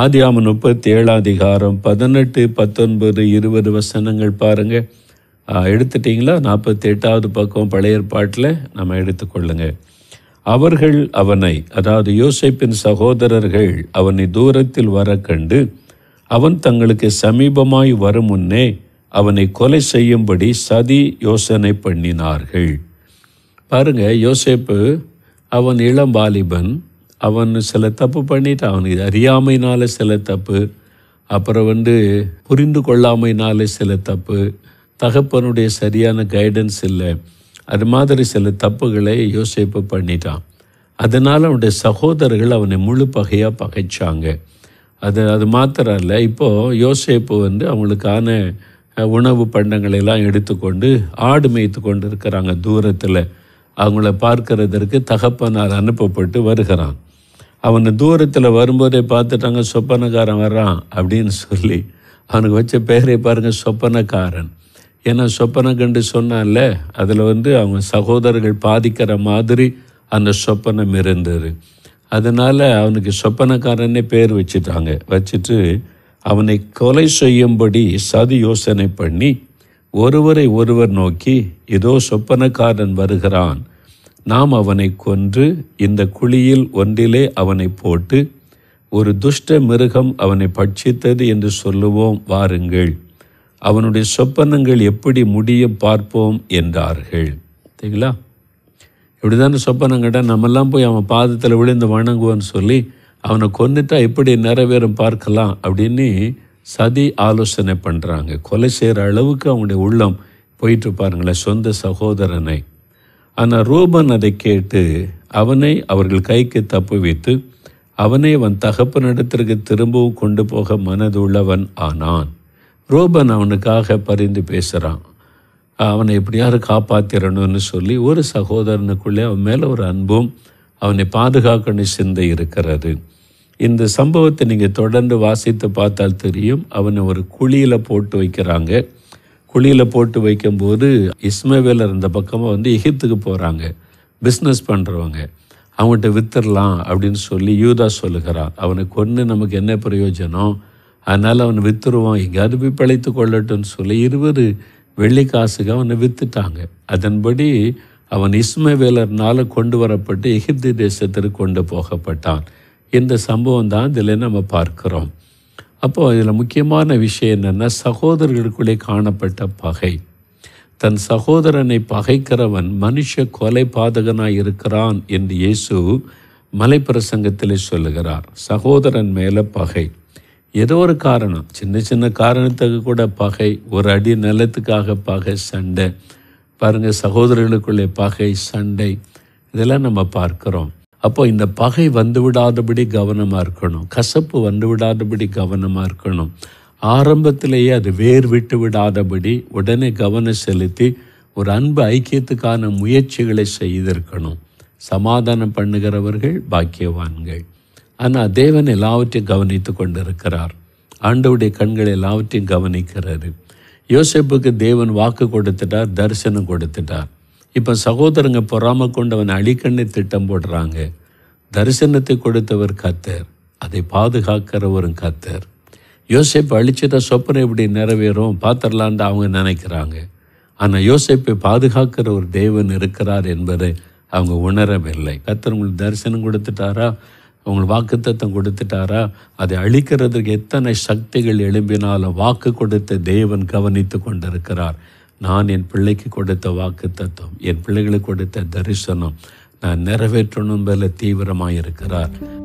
ஆதியாம முப்பத்தி ஏழாம் அதிகாரம் பதினெட்டு பத்தொன்பது இருபது வசனங்கள் பாருங்கள் எடுத்துட்டிங்களா நாற்பத்தி எட்டாவது பக்கம் பழைய ஏற்பாட்டில் நம்ம எடுத்துக்கொள்ளுங்க அவர்கள் அவனை அதாவது யோசிப்பின் சகோதரர்கள் அவனை தூரத்தில் வர கண்டு அவன் தங்களுக்கு சமீபமாய் வரும் முன்னே அவனை கொலை செய்யும்படி சதி யோசனை பண்ணினார்கள் பாருங்கள் யோசேப்பு அவன் இளம் வாலிபன் அவன் சில தப்பு பண்ணிட்டான் அவனுக்கு அறியாமைனால சில தப்பு அப்புறம் வந்து புரிந்து கொள்ளாமையினால சில தப்பு தகப்பனுடைய சரியான கைடன்ஸ் இல்லை அது மாதிரி சில தப்புகளை யோசிப்பு பண்ணிட்டான் அதனால் அவனுடைய சகோதரர்கள் அவனை முழு பகையாக பகைச்சாங்க அது அது மாத்திரம் இல்லை இப்போது யோசிப்பு வந்து அவங்களுக்கான உணவு பண்டங்களெல்லாம் எடுத்துக்கொண்டு ஆடு மேய்த்து கொண்டு இருக்கிறாங்க தூரத்தில் அவங்கள பார்க்கறதற்கு தகப்பனால் அனுப்பப்பட்டு வருகிறான் அவனை தூரத்தில் வரும்போதே பார்த்துட்டாங்க சொப்பனக்காரன் வர்றான் அப்படின்னு சொல்லி அவனுக்கு வச்ச பெயரை பாருங்கள் சொப்பனக்காரன் ஏன்னா சொப்பன கண்டு சொன்னான்ல அதில் வந்து அவங்க சகோதரர்கள் பாதிக்கிற மாதிரி அந்த சொப்பனம் இருந்தது அதனால் அவனுக்கு சொப்பனக்காரனே பேர் வச்சுட்டாங்க வச்சுட்டு அவனை கொலை செய்யும்படி சதி யோசனை பண்ணி ஒருவரை ஒருவர் நோக்கி இதோ சொப்பனக்காரன் வருகிறான் நாம் அவனை கொன்று இந்த குழியில் ஒன்றிலே அவனை போட்டு ஒரு துஷ்ட மிருகம் அவனை பட்சித்தது என்று சொல்லுவோம் வாருங்கள் அவனுடைய சொப்பனங்கள் எப்படி முடிய பார்ப்போம் என்றார்கள் சரிங்களா இப்படிதான் சொப்பனங்கிட்ட நம்மெல்லாம் போய் அவன் பாதத்தில் விழுந்து வணங்குவோன்னு சொல்லி அவனை கொன்னுட்டா எப்படி நிறைவேறும் பார்க்கலாம் அப்படின்னு சதி ஆலோசனை பண்ணுறாங்க கொலை செய்கிற அளவுக்கு அவனுடைய உள்ளம் போயிட்டு பாருங்களேன் சொந்த சகோதரனை ஆனால் ரூபன் அதை கேட்டு அவனை அவர்கள் கைக்கு தப்பு வைத்து அவனை அவன் தகப்பனிடத்திற்கு திரும்பவும் கொண்டு போக மனதுள்ளவன் ஆனான் ரூபன் அவனுக்காக பரிந்து பேசுகிறான் அவனை எப்படியாவது காப்பாற்றிடணும்னு சொல்லி ஒரு சகோதரனுக்குள்ளே அவன் மேலே ஒரு அன்பும் அவனை பாதுகாக்கணும் சிந்தை இருக்கிறது இந்த சம்பவத்தை நீங்கள் தொடர்ந்து வாசித்து பார்த்தால் தெரியும் அவனை ஒரு குழியில் போட்டு வைக்கிறாங்க குழியில் போட்டு வைக்கும்போது இஸ்மவேலர் இந்த பக்கமாக வந்து எகிப்துக்கு போகிறாங்க பிஸ்னஸ் பண்ணுறவங்க அவங்ககிட்ட வித்துடலாம் அப்படின்னு சொல்லி யூதா சொல்லுகிறான் அவனை கொன்று நமக்கு என்ன பிரயோஜனம் அதனால் அவனை வித்துருவான் எங்கேயாவது போய் பிழைத்து கொள்ளட்டும்னு சொல்லி இருவர் வெள்ளி காசுக்கு அவனை வித்துட்டாங்க அதன்படி அவன் இஸ்மவேலர்னால் கொண்டு வரப்பட்டு எகிப்து தேசத்திற்கு கொண்டு போகப்பட்டான் இந்த சம்பவம் தான் இதில் நம்ம பார்க்கிறோம் அப்போது இதில் முக்கியமான விஷயம் என்னென்னா சகோதரர்களுக்குள்ளே காணப்பட்ட பகை தன் சகோதரனை பகைக்கிறவன் மனுஷ கொலை பாதகனாக இருக்கிறான் என்று இயேசு மலைப்பிரசங்கத்தில் சொல்லுகிறார் சகோதரன் மேலே பகை ஏதோ ஒரு காரணம் சின்ன சின்ன காரணத்துக்கு கூட பகை ஒரு அடி நிலத்துக்காக பகை சண்டை பாருங்கள் சகோதரர்களுக்குள்ளே பகை சண்டை இதெல்லாம் நம்ம பார்க்குறோம் அப்போ இந்த பகை வந்துவிடாதபடி கவனமாக இருக்கணும் கசப்பு வந்துவிடாதபடி கவனமாக இருக்கணும் ஆரம்பத்திலேயே அது வேர் விட்டு விடாதபடி உடனே கவனம் செலுத்தி ஒரு அன்பு ஐக்கியத்துக்கான முயற்சிகளை செய்திருக்கணும் சமாதானம் பண்ணுகிறவர்கள் பாக்கியவான்கள் ஆனால் தேவன் எல்லாவற்றையும் கவனித்து கொண்டிருக்கிறார் ஆண்டவுடைய கண்கள் எல்லாவற்றையும் கவனிக்கிறது யோசிப்புக்கு தேவன் வாக்கு கொடுத்துட்டார் தரிசனம் கொடுத்துட்டார் இப்போ சகோதரங்க பொறாமல் கொண்டவன் அழிக்கண்ணை திட்டம் போடுறாங்க தரிசனத்தை கொடுத்தவர் கத்தர் அதை பாதுகாக்கிறவரும் கத்தர் யோசிப்பை அழிச்சிட்டா சொப்பனை இப்படி நிறைவேறும் பார்த்துடலான்ட்டு அவங்க நினைக்கிறாங்க ஆனால் யோசிப்பை பாதுகாக்கிற ஒரு தேவன் இருக்கிறார் என்பதை அவங்க உணரவில்லை கத்தர் உங்களுக்கு தரிசனம் கொடுத்துட்டாரா உங்களுக்கு வாக்குத்தத்தம் கொடுத்துட்டாரா அதை அழிக்கிறதுக்கு எத்தனை சக்திகள் எழும்பினாலும் வாக்கு கொடுத்த தேவன் கவனித்து கொண்டிருக்கிறார் நான் என் பிள்ளைக்கு கொடுத்த வாக்கு தத்துவம் என் பிள்ளைகளுக்கு கொடுத்த தரிசனம் நான் நிறைவேற்றணும் மேல தீவிரமாக இருக்கிறார்